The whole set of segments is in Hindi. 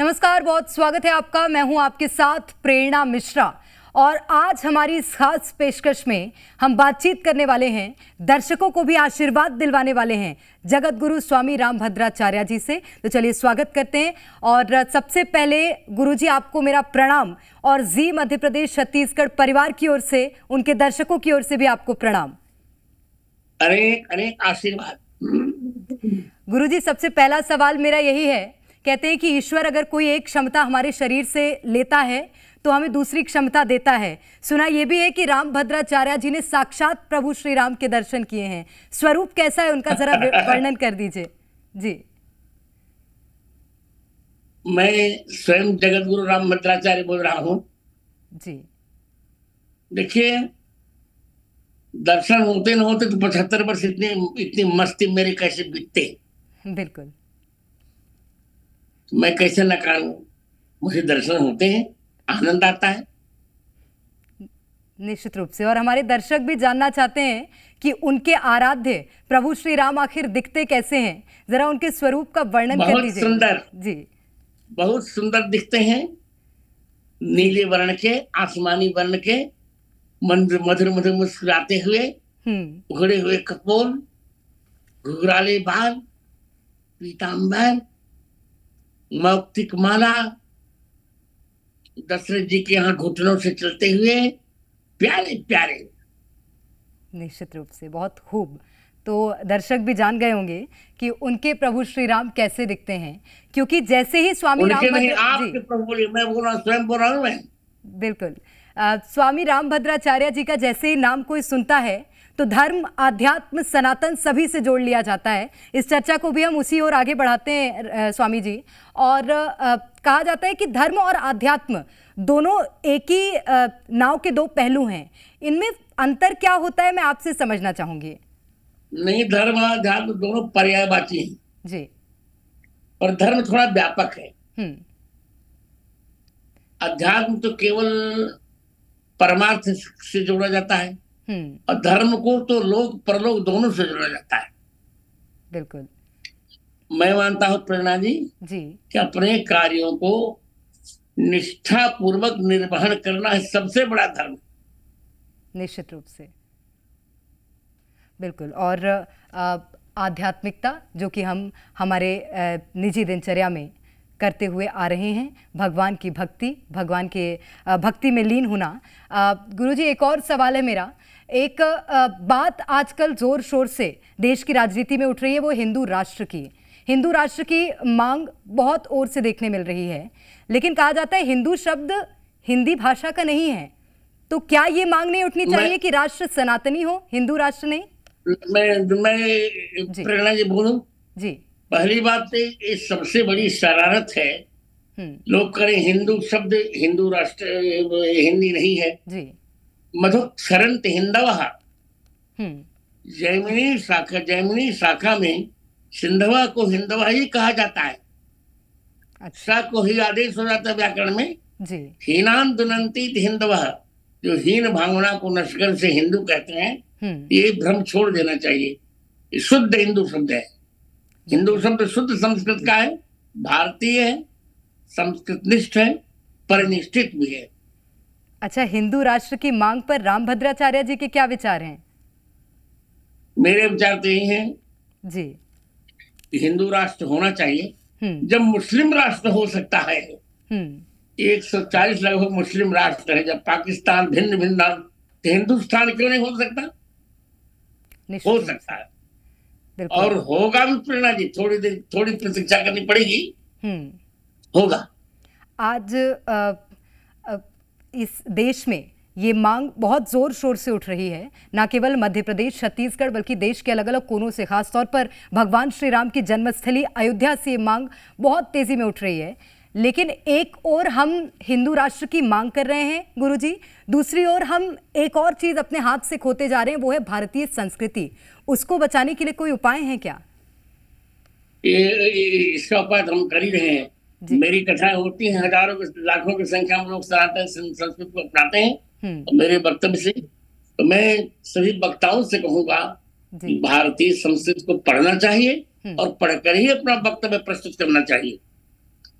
नमस्कार बहुत स्वागत है आपका मैं हूं आपके साथ प्रेरणा मिश्रा और आज हमारी इस खास पेशकश में हम बातचीत करने वाले हैं दर्शकों को भी आशीर्वाद दिलवाने वाले हैं जगत गुरु स्वामी राम भद्राचार्य जी से तो चलिए स्वागत करते हैं और सबसे पहले गुरु जी आपको मेरा प्रणाम और जी मध्य प्रदेश छत्तीसगढ़ परिवार की ओर से उनके दर्शकों की ओर से भी आपको प्रणाम अरे अरे आशीर्वाद गुरु जी सबसे पहला सवाल मेरा यही है कहते हैं कि ईश्वर अगर कोई एक क्षमता हमारे शरीर से लेता है तो हमें दूसरी क्षमता देता है सुना यह भी है कि राम भद्राचार्य जी ने साक्षात प्रभु श्री राम के दर्शन किए हैं स्वरूप कैसा है उनका जरा वर्णन कर दीजिए जी मैं स्वयं जगत गुरु राम भद्राचार्य बोल रहा हूं जी देखिए दर्शन होते न होते तो पचहत्तर वर्ष इतनी इतनी मस्ती मेरे कैसे बीतते बिल्कुल तो मैं कैसे नकार मुझे दर्शन होते हैं आनंद आता है निश्चित रूप से और हमारे दर्शक भी जानना चाहते हैं कि उनके आराध्य प्रभु श्री राम आखिर दिखते कैसे हैं जरा उनके स्वरूप का वर्णन कर दीजिए सुंदर जी बहुत सुंदर दिखते हैं नीले वर्ण के आसमानी वर्ण के मंद मधुर मधुर मुस्कुराते हुए हम्म। उघड़े हुए कपोल घुघराले बाल पीताम्बर मौक्तिक माला दशरथ जी के यहाँ घुटनों से चलते हुए प्यारे प्यारे निश्चित रूप से बहुत खूब तो दर्शक भी जान गए होंगे कि उनके प्रभु श्री राम कैसे दिखते हैं क्योंकि जैसे ही स्वामी राम जी प्रभु मैं बोल रहा स्वयं बोल रहा हूँ मैं बिल्कुल आ, स्वामी भद्राचार्य जी का जैसे ही नाम कोई सुनता है तो धर्म आध्यात्म सनातन सभी से जोड़ लिया जाता है इस चर्चा को भी हम उसी ओर आगे बढ़ाते हैं स्वामी जी और कहा जाता है कि धर्म और आध्यात्म दोनों एक ही नाव के दो पहलू हैं इनमें अंतर क्या होता है मैं आपसे समझना चाहूंगी नहीं धर्म और अध्यात्म दोनों बाकी हैं जी पर धर्म थोड़ा व्यापक है अध्यात्म हम्म। तो केवल परमार्थ से जोड़ा जाता है और धर्म को तो लोग परलोक दोनों से जोड़ा जाता है बिल्कुल मैं मानता हूं प्रेरणा जी जी कि अपने कार्यों को निष्ठा पूर्वक निर्वहन करना है सबसे बड़ा धर्म निश्चित रूप से बिल्कुल और आध्यात्मिकता जो कि हम हमारे निजी दिनचर्या में करते हुए आ रहे हैं भगवान की भक्ति भगवान के भक्ति में लीन होना गुरुजी एक और सवाल है मेरा एक बात आजकल जोर शोर से देश की राजनीति में उठ रही है वो हिंदू राष्ट्र की हिंदू राष्ट्र की मांग बहुत ओर से देखने मिल रही है लेकिन कहा जाता है हिंदू शब्द हिंदी भाषा का नहीं है तो क्या ये मांग नहीं उठनी चाहिए कि राष्ट्र सनातनी हो हिंदू राष्ट्र नहीं मैं मैं प्रेरणा जी बोलू जी पहली बात तो ये सबसे बड़ी शरारत है हम्म। लोग करें हिंदू शब्द हिंदू राष्ट्र हिंदी नहीं है जी मधुक्षरंत हिंदवा हम्म। जैमिनी शाखा जैमिनी शाखा में सिंधवा को हिंदवा ही कहा जाता है अच्छा को ही आदेश हो जाता है व्याकरण में हीनान दुनंती हिंदवा जो हीन भावना को नश्कर से हिंदू कहते हैं हम्म। ये भ्रम छोड़ देना चाहिए शुद्ध हिंदू शब्द है हिंदू शब्द शुद्ध संस्कृत का है भारतीय है संस्कृत निष्ठ है परिनिष्ठित भी है अच्छा हिंदू राष्ट्र की मांग पर राम भद्राचार्य जी के क्या विचार हैं मेरे विचार तो यही है जी हिंदू राष्ट्र होना चाहिए हम्म। जब मुस्लिम राष्ट्र हो सकता है हम्म। एक सौ चालीस लगभग मुस्लिम राष्ट्र है जब पाकिस्तान भिन्न भिन्न तो हिंदुस्तान क्यों नहीं हो सकता हो सकता है और होगा भी प्रेरणा जी थोड़ी देर थोड़ी प्रतीक्षा करनी पड़ेगी हम्म। होगा आज आ... इस देश में ये मांग बहुत ज़ोर शोर से उठ रही है न केवल मध्य प्रदेश छत्तीसगढ़ बल्कि देश के अलग अलग कोनों से खासतौर पर भगवान श्री राम की जन्मस्थली अयोध्या से ये मांग बहुत तेज़ी में उठ रही है लेकिन एक और हम हिंदू राष्ट्र की मांग कर रहे हैं गुरुजी दूसरी ओर हम एक और चीज़ अपने हाथ से खोते जा रहे हैं वो है भारतीय संस्कृति उसको बचाने के लिए कोई उपाय है क्या इसका उपाय तो हम कर ही रहे हैं मेरी कथाएं होती हैं हजारों के लाखों की संख्या में लोग सराहते हैं संस्कृत को अपनाते हैं हम्म। और मेरे वक्तव्य से तो मैं सभी वक्ताओं से कहूंगा कि भारतीय संस्कृत को पढ़ना चाहिए हम्म। और पढ़कर ही अपना वक्तव्य प्रस्तुत करना चाहिए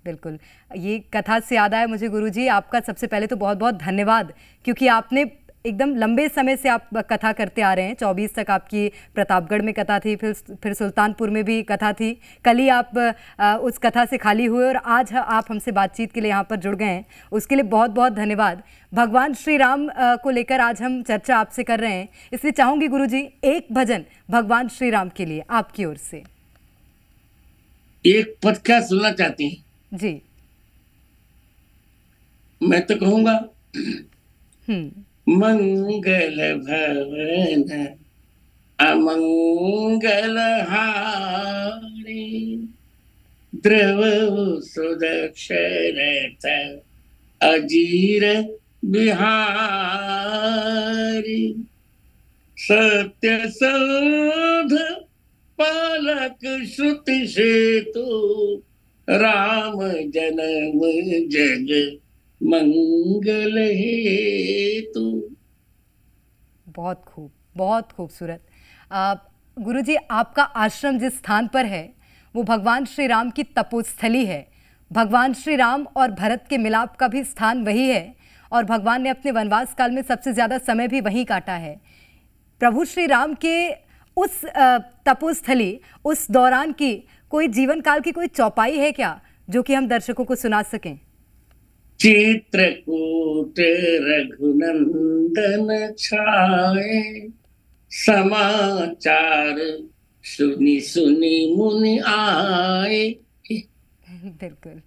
बिल्कुल ये कथा से याद आया मुझे गुरुजी आपका सबसे पहले तो बहुत बहुत धन्यवाद क्योंकि आपने एकदम लंबे समय से आप कथा करते आ रहे हैं चौबीस तक आपकी प्रतापगढ़ में कथा थी फिर फिर सुल्तानपुर में भी कथा थी कल ही आप उस कथा से खाली हुए और आज आप हमसे बातचीत के लिए यहाँ पर जुड़ गए हैं उसके लिए बहुत बहुत धन्यवाद भगवान श्री राम को लेकर आज हम चर्चा आपसे कर रहे हैं इसलिए चाहूँगी गुरु जी एक भजन भगवान श्री राम के लिए आपकी ओर से एक पद क्या सुनना चाहते हैं जी मैं तो कहूंगा हम्म मंगल भवन अमंगल हारी द्रव सुदक्षरत अजीर बिहारी सत्य सौध पालक श्रुति सेतु राम जन्म जग मंगल हेतु बहुत खूब बहुत खूबसूरत गुरु जी आपका आश्रम जिस स्थान पर है वो भगवान श्री राम की तपोस्थली है भगवान श्री राम और भरत के मिलाप का भी स्थान वही है और भगवान ने अपने वनवास काल में सबसे ज़्यादा समय भी वहीं काटा है प्रभु श्री राम के उस तपोस्थली उस दौरान की कोई जीवन काल की कोई चौपाई है क्या जो कि हम दर्शकों को सुना सकें चित्रकूट रघुनंदन छाए समाचार सुनी सुनी मुनि आए बिल्कुल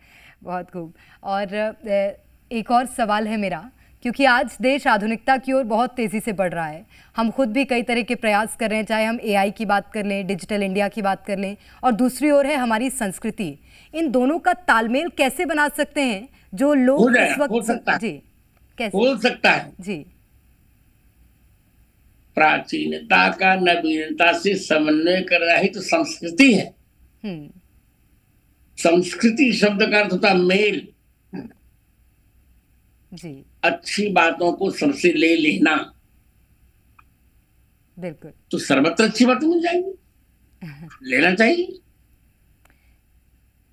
बहुत खूब और एक और सवाल है मेरा क्योंकि आज देश आधुनिकता की ओर बहुत तेज़ी से बढ़ रहा है हम खुद भी कई तरह के प्रयास कर रहे हैं चाहे हम एआई की बात कर लें डिजिटल इंडिया की बात कर लें और दूसरी ओर है हमारी संस्कृति इन दोनों का तालमेल कैसे बना सकते हैं जो लोग इस वक्त हो सकता जी कैसे हो सकता है जी प्राचीनता का नवीनता से समन्वय कर ही तो संस्कृति है हम्म। संस्कृति शब्द का अर्थ होता मेल हाँ। जी अच्छी बातों को सबसे ले लेना बिल्कुल तो सर्वत्र अच्छी बातें मिल जाएंगी लेना चाहिए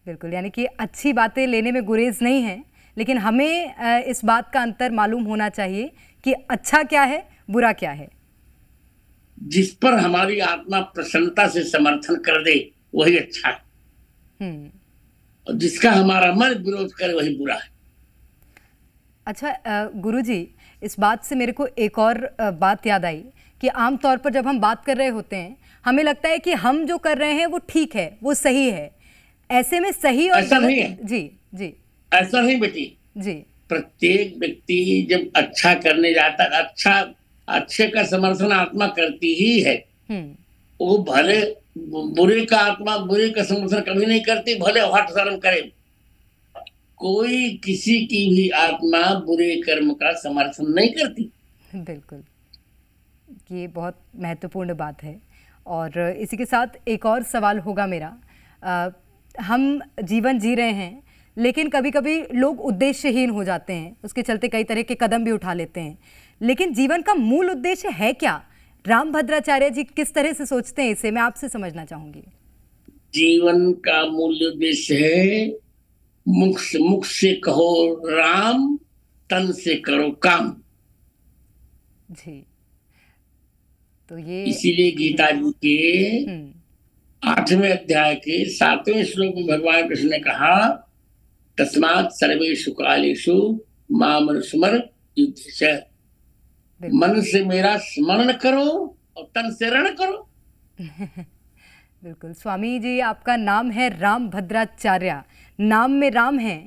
बिल्कुल यानी कि अच्छी बातें लेने में गुरेज नहीं है लेकिन हमें इस बात का अंतर मालूम होना चाहिए कि अच्छा क्या है बुरा क्या है जिस पर हमारी आत्मा प्रसन्नता से समर्थन कर दे वही अच्छा है हम्म। और जिसका हमारा मन विरोध करे वही बुरा है अच्छा गुरुजी इस बात से मेरे को एक और बात याद आई कि आमतौर पर जब हम बात कर रहे होते हैं हमें लगता है कि हम जो कर रहे हैं वो ठीक है वो सही है ऐसे में सही और ऐसा नहीं है जी जी ऐसा नहीं बेटी जी प्रत्येक व्यक्ति जब अच्छा करने जाता अच्छा अच्छे का समर्थन आत्मा करती ही है हम्म। वो भले बुरे का आत्मा बुरे का समर्थन कभी नहीं करती भले हट शर्म करे कोई किसी की भी आत्मा बुरे कर्म का समर्थन नहीं करती बिल्कुल ये बहुत महत्वपूर्ण बात है और इसी के साथ एक और सवाल होगा मेरा आ, हम जीवन जी रहे हैं लेकिन कभी कभी लोग उद्देश्यहीन हो जाते हैं उसके चलते कई तरह के कदम भी उठा लेते हैं लेकिन जीवन का मूल उद्देश्य है क्या राम भद्राचार्य जी किस तरह से सोचते हैं इसे मैं आपसे समझना चाहूंगी जीवन का मूल उद्देश्य है मुख से मुख से कहो राम तन से करो काम जी तो ये इसीलिए गीता जी के हम्म। आठवें अध्याय के सातवें श्लोक में भगवान कृष्ण ने कहा तस्मात सर्वे कालेशु मामर सुमर युद्ध मन से मेरा स्मरण करो और तन से रण करो बिल्कुल स्वामी जी आपका नाम है राम भद्राचार्य नाम में राम है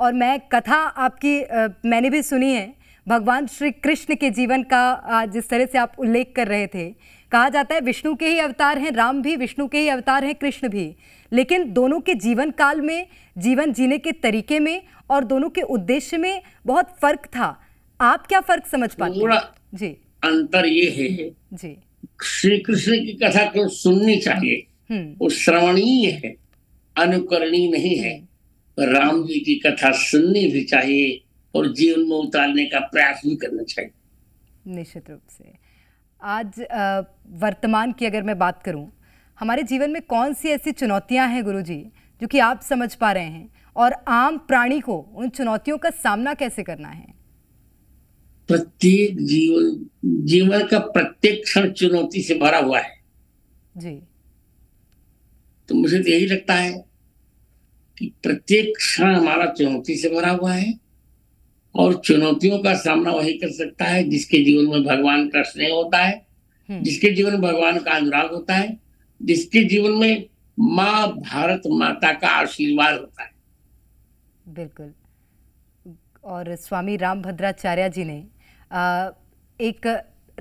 और मैं कथा आपकी आ, मैंने भी सुनी है भगवान श्री कृष्ण के जीवन का जिस तरह से आप उल्लेख कर रहे थे कहा जाता है विष्णु के ही अवतार हैं राम भी विष्णु के ही अवतार हैं कृष्ण भी लेकिन दोनों के जीवन काल में जीवन जीने के तरीके में और दोनों के उद्देश्य में बहुत फर्क था आप क्या फर्क समझ पाते हैं जी अंतर ये है जी श्री कृष्ण की कथा को सुननी चाहिए हम्म। वो श्रवणीय है अनुकरणीय नहीं है हम्म। राम जी की कथा सुननी भी चाहिए और जीवन में उतारने का प्रयास भी करना चाहिए निश्चित रूप से आज वर्तमान की अगर मैं बात करूं हमारे जीवन में कौन सी ऐसी चुनौतियां हैं गुरुजी जो कि आप समझ पा रहे हैं और आम प्राणी को उन चुनौतियों का सामना कैसे करना है प्रत्येक जीवन जीवन का प्रत्येक क्षण चुनौती से भरा हुआ है जी तो मुझे तो यही लगता है कि प्रत्येक क्षण हमारा चुनौती से भरा हुआ है और चुनौतियों का सामना वही कर सकता है जिसके जीवन में भगवान का स्नेह होता है हम्म। जिसके जीवन में भगवान का अनुराग होता है जिसके जीवन में माँ भारत माता का आशीर्वाद होता है बिल्कुल और स्वामी राम भद्राचार्य जी ने एक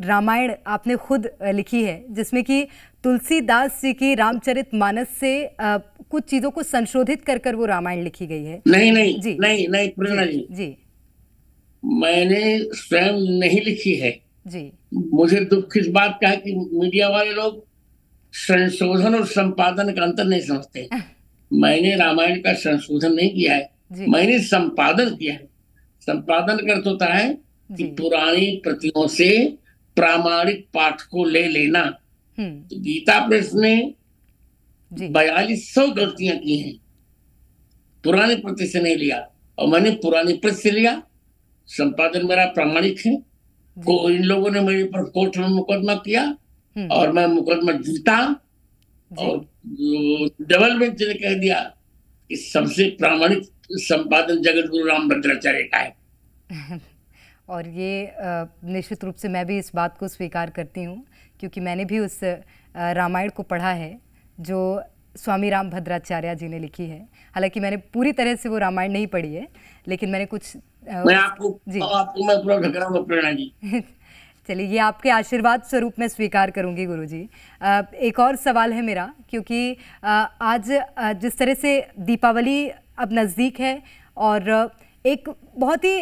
रामायण आपने खुद लिखी है जिसमें कि तुलसीदास जी की रामचरित मानस से आ, कुछ चीजों को संशोधित कर कर वो रामायण लिखी गई है नहीं नहीं जी नहीं नहीं प्रेरणा जी जी, जी मैंने स्वयं नहीं लिखी है जी मुझे दुख इस बात का है कि मीडिया वाले लोग संशोधन और संपादन का अंतर नहीं समझते मैंने रामायण का संशोधन नहीं किया है मैंने संपादन किया है संपादन कर तो है कि पुरानी प्रतियों से प्रामाणिक पाठ को ले लेना हम्म। तो गीता प्रेस ने बयालीस सौ गलतियां की हैं पुराने प्रति से नहीं लिया और मैंने पुरानी प्रति से लिया संपादन मेरा प्रामाणिक है को इन लोगों ने मेरे पर कोर्ट में मुकदमा किया हम्म। और मैं मुकदमा जीता और डबल बेंच ने कह दिया कि सबसे प्रामाणिक संपादन जगत गुरु राम भद्राचार्य का है और ये निश्चित रूप से मैं भी इस बात को स्वीकार करती हूँ क्योंकि मैंने भी उस रामायण को पढ़ा है जो स्वामी राम भद्राचार्य जी ने लिखी है हालांकि मैंने पूरी तरह से वो रामायण नहीं पढ़ी है लेकिन मैंने कुछ Uh, मैं आपको आपको मैं पूरा प्रेरणा चलिए ये आपके आशीर्वाद स्वरूप में स्वीकार करूंगी गुरुजी uh, एक और सवाल है मेरा क्योंकि uh, आज जिस तरह से दीपावली अब नज़दीक है और एक बहुत ही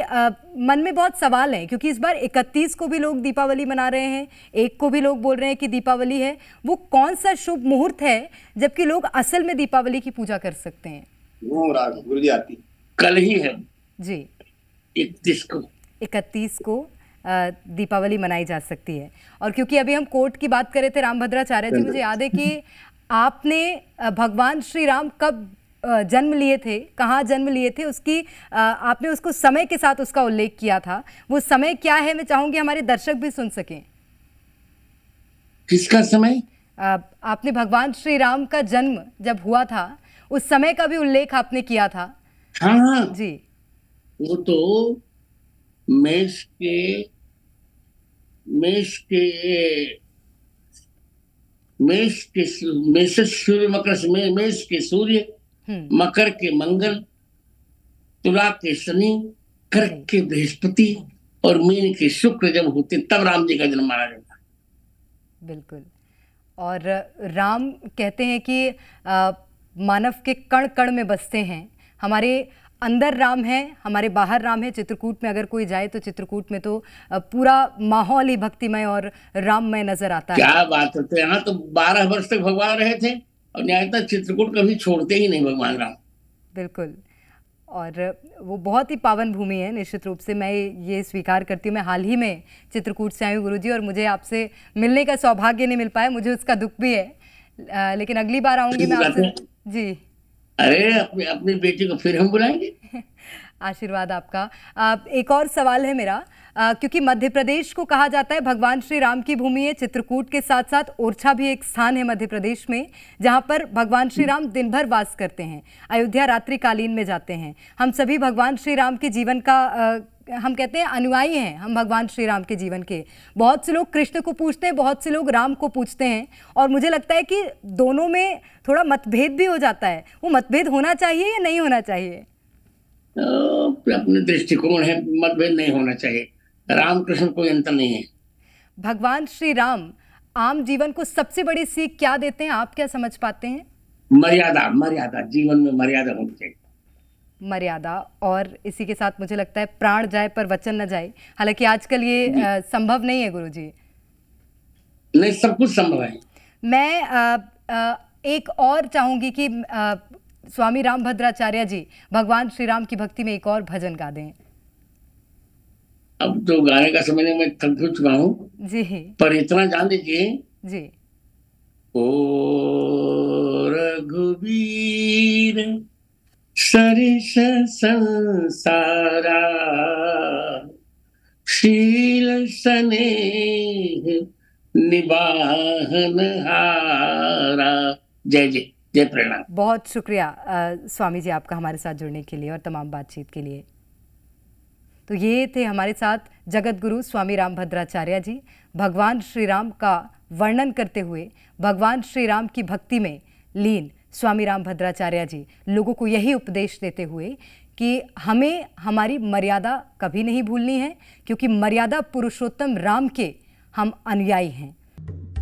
मन में बहुत सवाल है क्योंकि इस बार 31 को भी लोग दीपावली मना रहे हैं एक को भी लोग बोल रहे हैं कि दीपावली है वो कौन सा शुभ मुहूर्त है जबकि लोग असल में दीपावली की पूजा कर सकते हैं वो कल ही है जी इकतीस को इकतीस को दीपावली मनाई जा सकती है और क्योंकि अभी हम कोर्ट की बात कर रहे थे राम भद्राचार्य जी मुझे याद है कि आपने भगवान श्री राम कब जन्म लिए थे कहाँ जन्म लिए थे उसकी आपने उसको समय के साथ उसका उल्लेख किया था वो समय क्या है मैं चाहूंगी हमारे दर्शक भी सुन सकें किसका समय आपने भगवान श्री राम का जन्म जब हुआ था उस समय का भी उल्लेख आपने किया था हाँ, हाँ। जी वो तो मेष के मेष के मेष के मेष सूर्य मकर मेष के सूर्य हम्म। मकर के मंगल तुला के शनि कर्क हम्म। के बृहस्पति और मीन के शुक्र जब होते तब राम जी का जन्म माना जाता बिल्कुल और राम कहते हैं कि आ, मानव के कण कण में बसते हैं हमारे अंदर राम है हमारे बाहर राम है चित्रकूट में अगर कोई जाए तो चित्रकूट में तो पूरा माहौल ही भक्तिमय और राममय नजर आता है क्या बात है तो यहाँ तो बारह वर्ष तक भगवान रहे थे और न्यायता तो चित्रकूट कभी छोड़ते ही नहीं भगवान राम बिल्कुल और वो बहुत ही पावन भूमि है निश्चित रूप से मैं ये स्वीकार करती हूँ मैं हाल ही में चित्रकूट से आई हूँ गुरु और मुझे आपसे मिलने का सौभाग्य नहीं मिल पाया मुझे उसका दुख भी है लेकिन अगली बार आऊँगी मैं आपसे जी अरे अपने अपनी बेटी को फिर हम बुलाएंगे आशीर्वाद आपका आप एक और सवाल है मेरा आ, क्योंकि मध्य प्रदेश को कहा जाता है भगवान श्री राम की भूमि है चित्रकूट के साथ साथ ओरछा भी एक स्थान है मध्य प्रदेश में जहाँ पर भगवान श्री राम दिन भर वास करते हैं अयोध्या रात्रि कालीन में जाते हैं हम सभी भगवान श्री राम के जीवन का आ, हम कहते हैं अनुयायी हैं हम भगवान श्री राम के जीवन के बहुत से लोग कृष्ण को पूछते हैं बहुत से लोग राम को पूछते हैं और मुझे लगता है कि दोनों में थोड़ा मतभेद भी हो जाता है वो मतभेद होना चाहिए या नहीं होना चाहिए अपने दृष्टिकोण है मतभेद नहीं होना चाहिए राम कृष्ण कोई अंतर नहीं है भगवान श्री राम आम जीवन को सबसे बड़ी सीख क्या देते हैं आप क्या समझ पाते हैं मर्यादा मर्यादा जीवन में मर्यादा होनी चाहिए मर्यादा और इसी के साथ मुझे लगता है प्राण जाए पर वचन न जाए हालांकि आजकल ये आ, संभव नहीं है गुरु जी नहीं सब कुछ संभव है मैं आ, आ, एक और चाहूंगी कि आ, स्वामी राम भद्राचार्य जी भगवान श्री राम की भक्ति में एक और भजन गा दें अब तो गाने का समय मैं थक चुका हूँ जी पर इतना जान दीजिए जी ओ सरिष संसारा शील सने निबाहन हारा जय जय जय प्रणाम बहुत शुक्रिया स्वामी जी आपका हमारे साथ जुड़ने के लिए और तमाम बातचीत के लिए तो ये थे हमारे साथ जगत गुरु स्वामी राम भद्राचार्य जी भगवान श्री राम का वर्णन करते हुए भगवान श्री राम की भक्ति में लीन स्वामी राम भद्राचार्य जी लोगों को यही उपदेश देते हुए कि हमें हमारी मर्यादा कभी नहीं भूलनी है क्योंकि मर्यादा पुरुषोत्तम राम के हम अनुयायी हैं